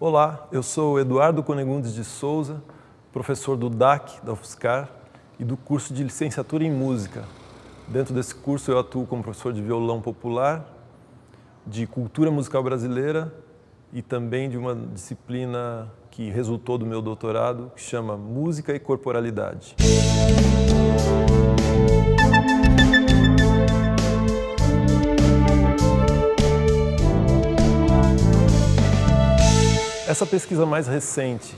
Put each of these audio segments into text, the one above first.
Olá, eu sou Eduardo Conegundes de Souza, professor do DAC, da UFSCar, e do curso de Licenciatura em Música. Dentro desse curso eu atuo como professor de violão popular, de cultura musical brasileira e também de uma disciplina que resultou do meu doutorado, que chama Música e Corporalidade. Música Essa pesquisa mais recente,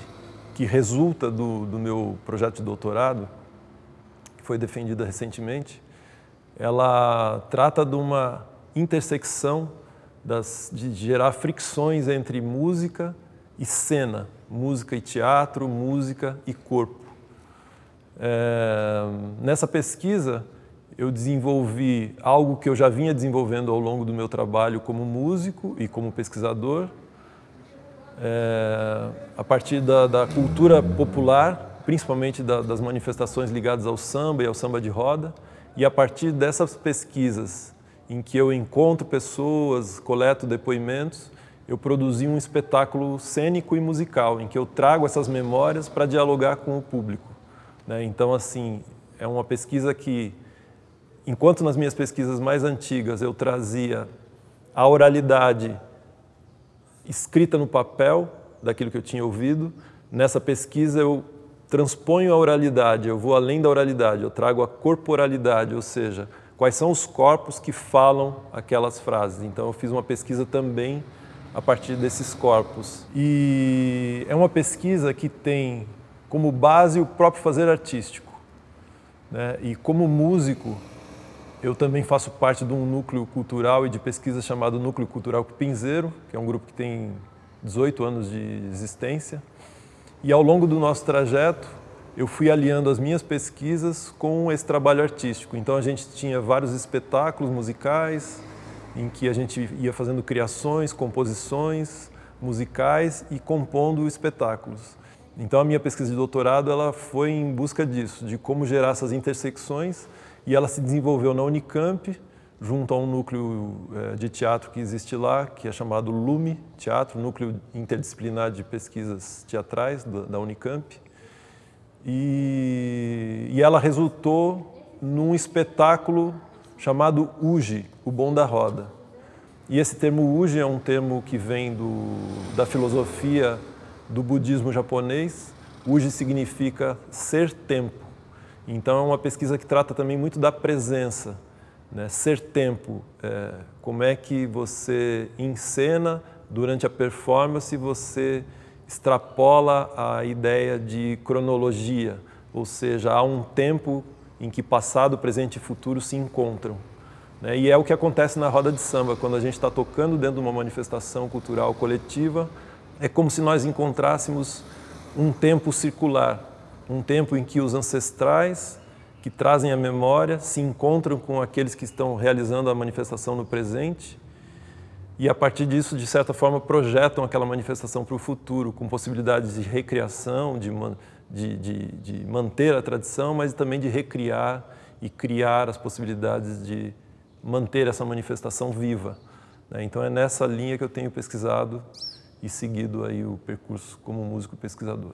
que resulta do, do meu projeto de doutorado, que foi defendida recentemente, ela trata de uma intersecção das, de gerar fricções entre música e cena, música e teatro, música e corpo. É, nessa pesquisa, eu desenvolvi algo que eu já vinha desenvolvendo ao longo do meu trabalho como músico e como pesquisador, é, a partir da, da, cultura popular, principalmente da, das manifestações ligadas ao samba e ao samba de roda, e a partir dessas pesquisas em que eu encontro pessoas, coleto depoimentos, eu produzi um espetáculo cênico e musical, em que eu trago essas memórias para dialogar com o público. Né? Então, assim, é uma pesquisa que, enquanto nas minhas pesquisas mais antigas eu trazia a oralidade escrita no papel daquilo que eu tinha ouvido. Nessa pesquisa eu transponho a oralidade, eu vou além da oralidade, eu trago a corporalidade, ou seja, quais são os corpos que falam aquelas frases. Então eu fiz uma pesquisa também a partir desses corpos. E é uma pesquisa que tem como base o próprio fazer artístico. Né? E como músico, eu também faço parte de um núcleo cultural e de pesquisa chamado Núcleo Cultural Pinzeiro, que é um grupo que tem 18 anos de existência. E ao longo do nosso trajeto, eu fui aliando as minhas pesquisas com esse trabalho artístico. Então a gente tinha vários espetáculos musicais em que a gente ia fazendo criações, composições musicais e compondo espetáculos. Então a minha pesquisa de doutorado ela foi em busca disso, de como gerar essas intersecções e ela se desenvolveu na Unicamp, junto a um núcleo eh, de teatro que existe lá, que é chamado LUME Teatro, Núcleo Interdisciplinar de Pesquisas Teatrais da Unicamp. E, e ela resultou num espetáculo chamado UGE, O Bom da Roda. E esse termo UGE é um termo que vem do, da filosofia do budismo japonês. UGE significa ser tempo. Então é uma pesquisa que trata também muito da presença, né? ser tempo, é, como é que você encena durante a performance, você extrapola a ideia de cronologia, ou seja, há um tempo em que passado, presente e futuro se encontram. Né? E é o que acontece na roda de samba, quando a gente está tocando dentro de uma manifestação cultural coletiva, é como se nós encontrássemos um tempo circular, um tempo em que os ancestrais que trazem a memória se encontram com aqueles que estão realizando a manifestação no presente e a partir disso, de certa forma, projetam aquela manifestação para o futuro, com possibilidades de recriação, de, de, de, de manter a tradição, mas também de recriar e criar as possibilidades de manter essa manifestação viva. Né? Então é nessa linha que eu tenho pesquisado e seguido aí o percurso como músico pesquisador.